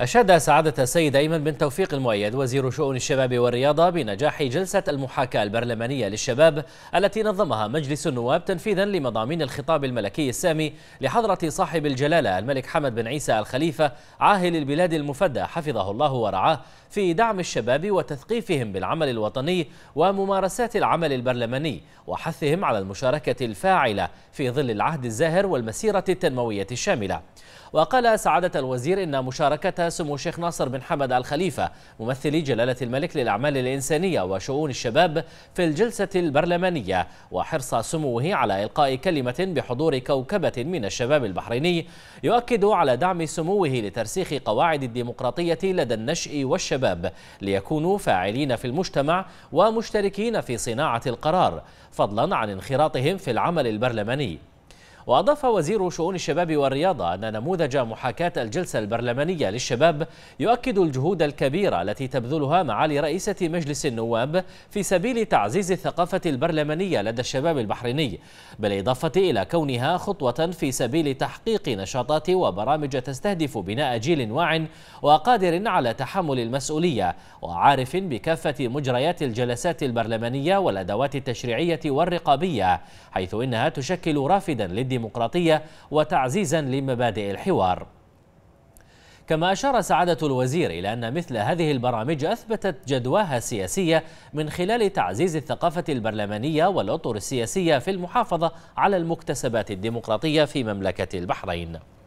أشاد سعادة السيد أيمن بن توفيق المؤيد وزير شؤون الشباب والرياضة بنجاح جلسة المحاكاة البرلمانية للشباب التي نظمها مجلس النواب تنفيذا لمضامين الخطاب الملكي السامي لحضرة صاحب الجلالة الملك حمد بن عيسى الخليفة عاهل البلاد المفدى حفظه الله ورعاه في دعم الشباب وتثقيفهم بالعمل الوطني وممارسات العمل البرلماني وحثهم على المشاركة الفاعلة في ظل العهد الزاهر والمسيرة التنموية الشاملة وقال سعادة الوزير إن مشاركة سمو الشيخ ناصر بن حمد الخليفة ممثل ممثلي جلالة الملك للأعمال الإنسانية وشؤون الشباب في الجلسة البرلمانية وحرص سموه على إلقاء كلمة بحضور كوكبة من الشباب البحريني يؤكد على دعم سموه لترسيخ قواعد الديمقراطية لدى النشء والشباب ليكونوا فاعلين في المجتمع ومشتركين في صناعة القرار فضلا عن انخراطهم في العمل البرلماني وأضاف وزير شؤون الشباب والرياضة أن نموذج محاكاة الجلسة البرلمانية للشباب يؤكد الجهود الكبيرة التي تبذلها معالي رئيسة مجلس النواب في سبيل تعزيز الثقافة البرلمانية لدى الشباب البحريني بالإضافة إلى كونها خطوة في سبيل تحقيق نشاطات وبرامج تستهدف بناء جيل واع وقادر على تحمل المسؤولية وعارف بكافة مجريات الجلسات البرلمانية والأدوات التشريعية والرقابية حيث إنها تشكل رافدا للدماغ الديمقراطية وتعزيزا لمبادئ الحوار كما أشار سعادة الوزير إلى أن مثل هذه البرامج أثبتت جدواها السياسية من خلال تعزيز الثقافة البرلمانية والأطر السياسية في المحافظة على المكتسبات الديمقراطية في مملكة البحرين